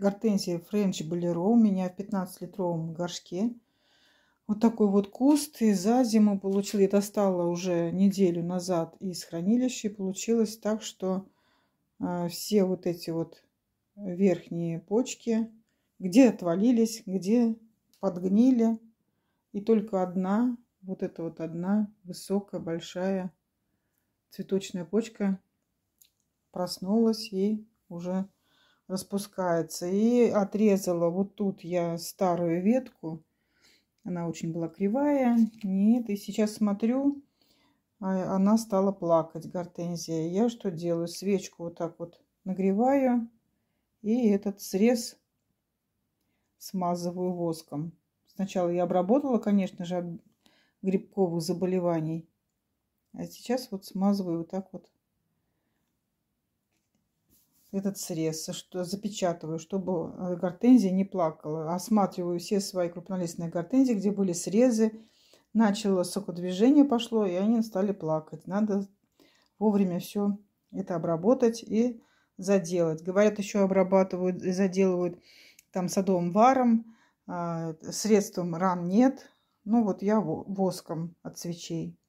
гортензия Френч Болеро у меня в 15-литровом горшке. Вот такой вот куст. И за зиму получила, я достала уже неделю назад из хранилища. И получилось так, что э, все вот эти вот верхние почки, где отвалились, где подгнили. И только одна, вот эта вот одна высокая, большая цветочная почка проснулась и уже распускается. И отрезала вот тут я старую ветку. Она очень была кривая. Нет, и сейчас смотрю, а, она стала плакать, гортензия. Я что делаю? Свечку вот так вот нагреваю. И этот срез смазываю воском. Сначала я обработала, конечно же, от грибковых заболеваний. А сейчас вот смазываю вот так вот этот срез, что запечатываю, чтобы э, гортензия не плакала. Осматриваю все свои крупнолистные гортензии, где были срезы. Начало сокодвижение пошло, и они стали плакать. Надо вовремя все это обработать и заделать. Говорят, еще обрабатывают и заделывают там садовым варом, а, средством ран нет. Ну вот я воском от свечей.